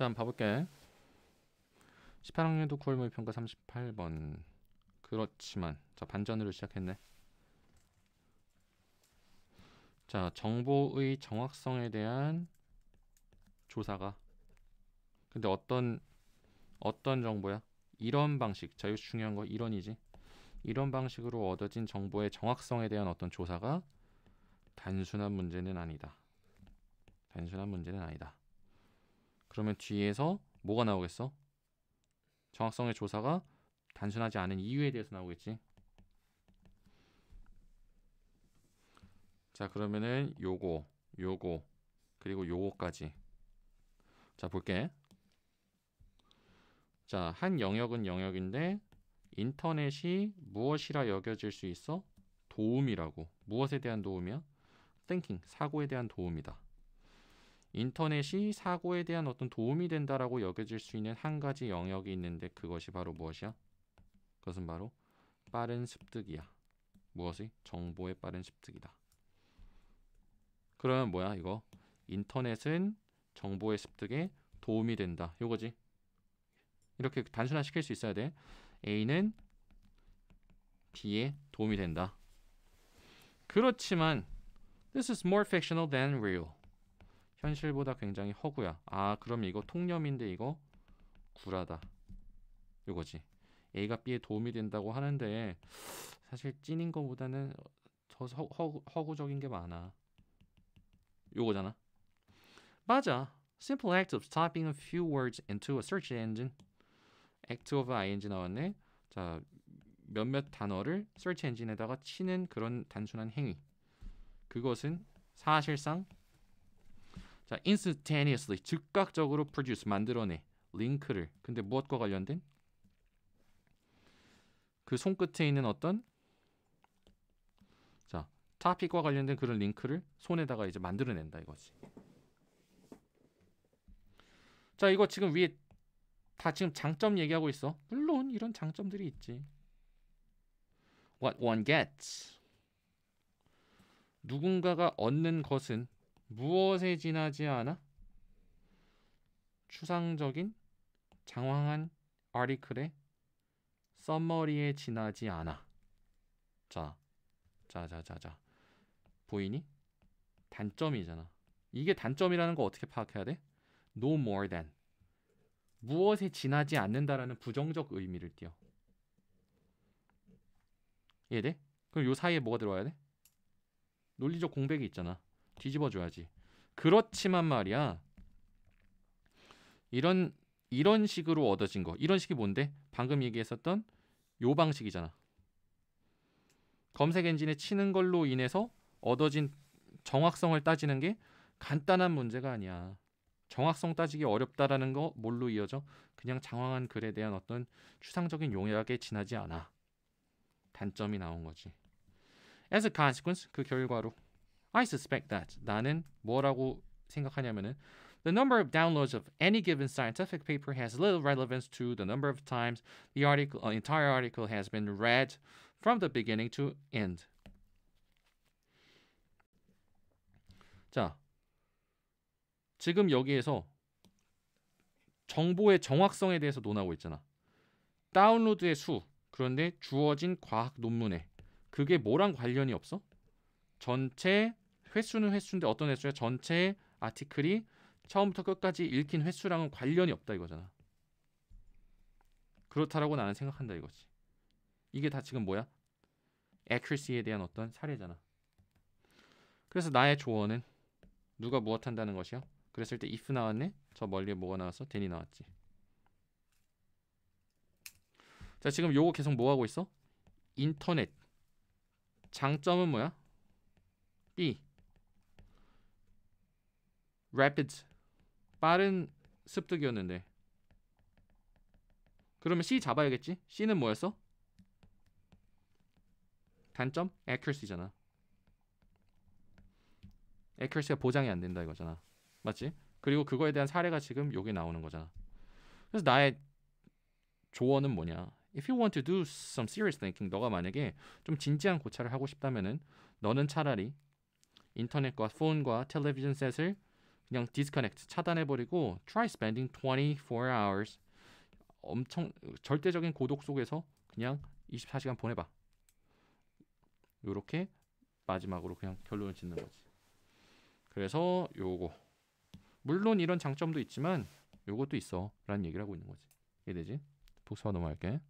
자 한번 봐볼게 18학년도 9월 모의평가 38번 그렇지만 자 반전으로 시작했네 자 정보의 정확성에 대한 조사가 근데 어떤 어떤 정보야? 이런 방식 자 이거 중요한 거 이론이지 이런 방식으로 얻어진 정보의 정확성에 대한 어떤 조사가 단순한 문제는 아니다 단순한 문제는 아니다 그러면 뒤에서 뭐가 나오겠어? 정확성의 조사가 단순하지 않은 이유에 대해서 나오겠지. 자, 그러면은 요거, 요거, 그리고 요거까지. 자, 볼게. 자, 한 영역은 영역인데 인터넷이 무엇이라 여겨질 수 있어? 도움이라고. 무엇에 대한 도움이야? thinking, 사고에 대한 도움이다. 인터넷이 사고에 대한 어떤 도움이 된다라고 여겨질 수 있는 한 가지 영역이 있는데 그것이 바로 무엇이야? 그것은 바로 빠른 습득이야. 무엇이? 정보의 빠른 습득이다. 그러면 뭐야 이거? 인터넷은 정보의 습득에 도움이 된다. 이거지 이렇게 단순화 시킬 수 있어야 돼. A는 B에 도움이 된다. 그렇지만 this is more fictional than real. 현실보다 굉장히 허구야. 아, 그럼 이거 통념인데 이거 구라다. 이거지. A가 B에 도움이 된다고 하는데 사실 찐인 거보다는 더 허구, 허구적인 게 많아. 요거잖아. 맞아. Simple act of typing a few words into a search engine. act of ing 나왔네. 자, 몇몇 단어를 search e n g i n e 에다가 치는 그런 단순한 행위. 그것은 사실상 자, instantaneously 즉각적으로 produce 만들어내 링크를 근데 무엇과 관련된 그 손끝에 있는 어떤 자 토픽과 관련된 그런 링크를 손에다가 이제 만들어낸다 이거지. 자 이거 지금 위에 다 지금 장점 얘기하고 있어. 물론 이런 장점들이 있지. What one gets 누군가가 얻는 것은 무엇에 지나지 않아? 추상적인 장황한 a r 클 i c 의 썸머리에 지나지 않아. 자, 자 자 자자. 보이니? 단점이잖아. 이게 단점이라는 거 어떻게 파악해야 돼? No more than. 무엇에 지나지 않는다라는 부정적 의미를 띄어. 이해돼? 그럼 요 사이에 뭐가 들어와야 돼? 논리적 공백이 있잖아. 뒤집어줘야지. 그렇지만 말이야. 이런 이런 식으로 얻어진 거. 이런 식이 뭔데? 방금 얘기했었던 요 방식이잖아. 검색 엔진에 치는 걸로 인해서 얻어진 정확성을 따지는 게 간단한 문제가 아니야. 정확성 따지기 어렵다라는 거 뭘로 이어져? 그냥 장황한 글에 대한 어떤 추상적인 용약에 지나지 않아. 단점이 나온 거지. As a consequence, 그 결과로 I suspect that 나는 뭐라고 생각하냐면은 The number of downloads of any given scientific paper has little relevance to the number of times the article, uh, entire article has been read from the beginning to end. 자, 지금 여기에서 정보의 정확성에 대해서 논하고 있잖아. 다운로드의 수, 그런데 주어진 과학 논문에 그게 뭐랑 관련이 없어? 전체 횟수는 횟수인데 어떤 횟수야? 전체 아티클이 처음부터 끝까지 읽힌 횟수랑은 관련이 없다 이거잖아. 그렇다라고 나는 생각한다 이거지. 이게 다 지금 뭐야? accuracy에 대한 어떤 사례잖아. 그래서 나의 조언은 누가 무엇 한다는 것이야? 그랬을 때 if 나왔네? 저 멀리에 뭐가 나왔어? t 니 나왔지. 자 지금 요거 계속 뭐 하고 있어? 인터넷 장점은 뭐야? B r a p i d 빠른 습득이었는데 그러면 C 잡아야겠지? C는 뭐였어? 단점? accuracy잖아 accuracy가 보장이 안 된다 이거잖아 맞지? 그리고 그거에 대한 사례가 지금 여기 나오는 거잖아 그래서 나의 조언은 뭐냐 If you want to do some serious thinking 너가 만약에 좀 진지한 고찰을 하고 싶다면은 너는 차라리 인터넷과 폰과 텔레비전 셋을 그냥 디스커넥트 차단해버리고 try spending 24 hours 엄청 절대적인 고독 속에서 그냥 24시간 보내봐. 요렇게 마지막으로 그냥 결론을 짓는 거지. 그래서 요거 물론 이런 장점도 있지만 요것도 있어 라는 얘기를 하고 있는 거지. 이해되지? 복수화 넘어갈게.